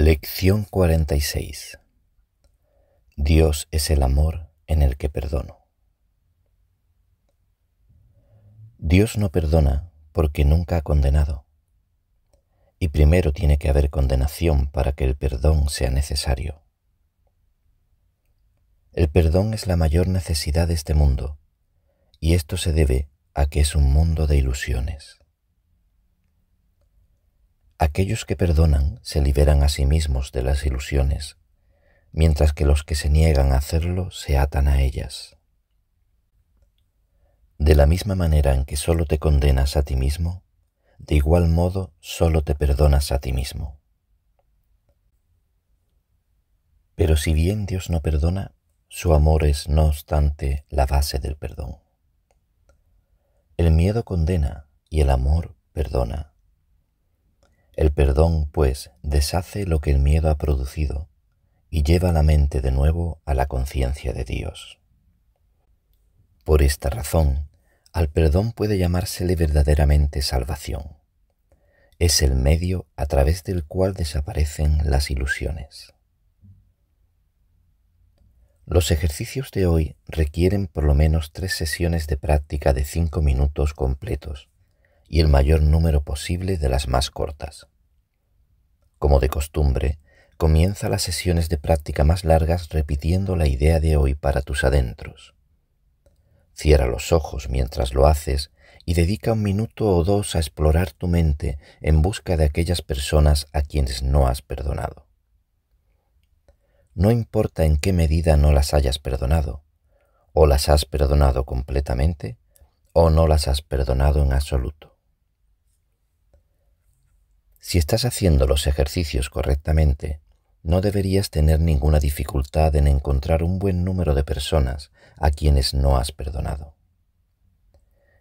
Lección 46 Dios es el amor en el que perdono. Dios no perdona porque nunca ha condenado. Y primero tiene que haber condenación para que el perdón sea necesario. El perdón es la mayor necesidad de este mundo, y esto se debe a que es un mundo de ilusiones. Aquellos que perdonan se liberan a sí mismos de las ilusiones, mientras que los que se niegan a hacerlo se atan a ellas. De la misma manera en que solo te condenas a ti mismo, de igual modo solo te perdonas a ti mismo. Pero si bien Dios no perdona, su amor es, no obstante, la base del perdón. El miedo condena y el amor perdona. El perdón, pues, deshace lo que el miedo ha producido y lleva la mente de nuevo a la conciencia de Dios. Por esta razón, al perdón puede llamársele verdaderamente salvación. Es el medio a través del cual desaparecen las ilusiones. Los ejercicios de hoy requieren por lo menos tres sesiones de práctica de cinco minutos completos y el mayor número posible de las más cortas. Como de costumbre, comienza las sesiones de práctica más largas repitiendo la idea de hoy para tus adentros. Cierra los ojos mientras lo haces y dedica un minuto o dos a explorar tu mente en busca de aquellas personas a quienes no has perdonado. No importa en qué medida no las hayas perdonado, o las has perdonado completamente o no las has perdonado en absoluto. Si estás haciendo los ejercicios correctamente, no deberías tener ninguna dificultad en encontrar un buen número de personas a quienes no has perdonado.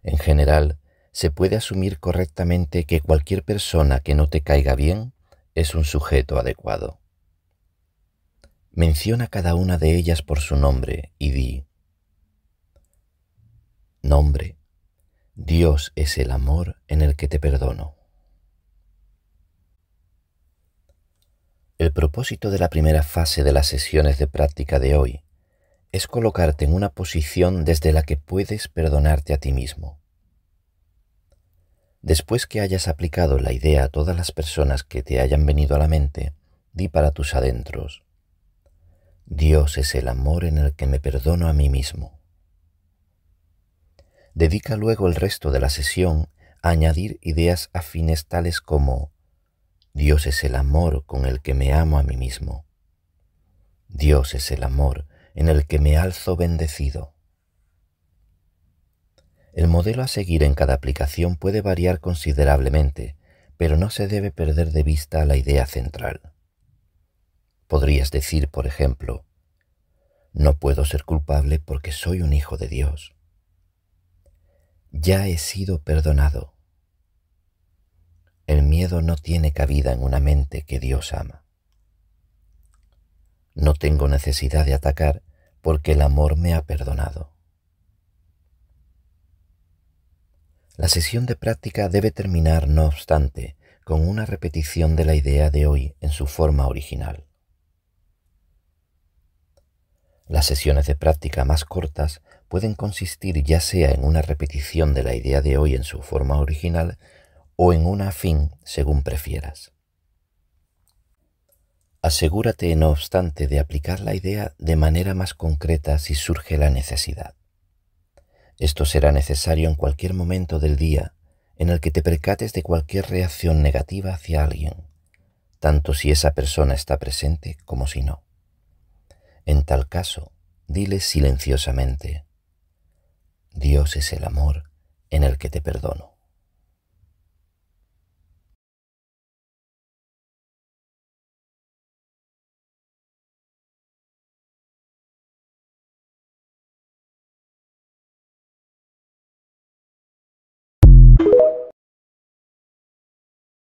En general, se puede asumir correctamente que cualquier persona que no te caiga bien es un sujeto adecuado. Menciona cada una de ellas por su nombre y di, Nombre, Dios es el amor en el que te perdono. El propósito de la primera fase de las sesiones de práctica de hoy es colocarte en una posición desde la que puedes perdonarte a ti mismo. Después que hayas aplicado la idea a todas las personas que te hayan venido a la mente, di para tus adentros, Dios es el amor en el que me perdono a mí mismo. Dedica luego el resto de la sesión a añadir ideas afines tales como Dios es el amor con el que me amo a mí mismo. Dios es el amor en el que me alzo bendecido. El modelo a seguir en cada aplicación puede variar considerablemente, pero no se debe perder de vista la idea central. Podrías decir, por ejemplo, no puedo ser culpable porque soy un hijo de Dios. Ya he sido perdonado. El miedo no tiene cabida en una mente que Dios ama. No tengo necesidad de atacar porque el amor me ha perdonado. La sesión de práctica debe terminar, no obstante, con una repetición de la idea de hoy en su forma original. Las sesiones de práctica más cortas pueden consistir ya sea en una repetición de la idea de hoy en su forma original o en una afín según prefieras. Asegúrate, no obstante, de aplicar la idea de manera más concreta si surge la necesidad. Esto será necesario en cualquier momento del día en el que te percates de cualquier reacción negativa hacia alguien, tanto si esa persona está presente como si no. En tal caso, dile silenciosamente, Dios es el amor en el que te perdono.